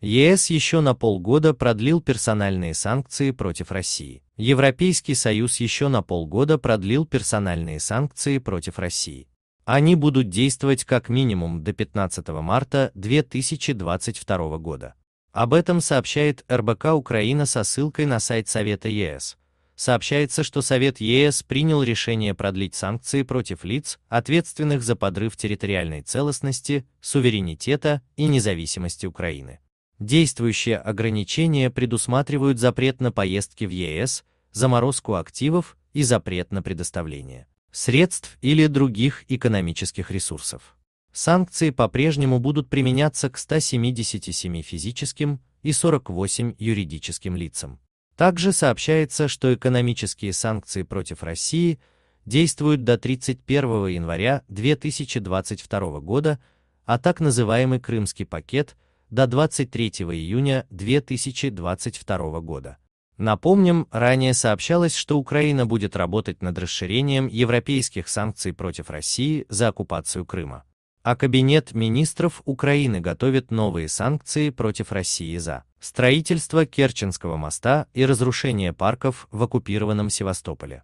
ЕС еще на полгода продлил персональные санкции против России. Европейский Союз еще на полгода продлил персональные санкции против России. Они будут действовать как минимум до 15 марта 2022 года. Об этом сообщает РБК Украина со ссылкой на сайт Совета ЕС. Сообщается, что Совет ЕС принял решение продлить санкции против лиц, ответственных за подрыв территориальной целостности, суверенитета и независимости Украины. Действующие ограничения предусматривают запрет на поездки в ЕС, заморозку активов и запрет на предоставление средств или других экономических ресурсов. Санкции по-прежнему будут применяться к 177 физическим и 48 юридическим лицам. Также сообщается, что экономические санкции против России действуют до 31 января 2022 года, а так называемый Крымский пакет – до 23 июня 2022 года. Напомним, ранее сообщалось, что Украина будет работать над расширением европейских санкций против России за оккупацию Крыма. А Кабинет министров Украины готовит новые санкции против России за строительство Керченского моста и разрушение парков в оккупированном Севастополе.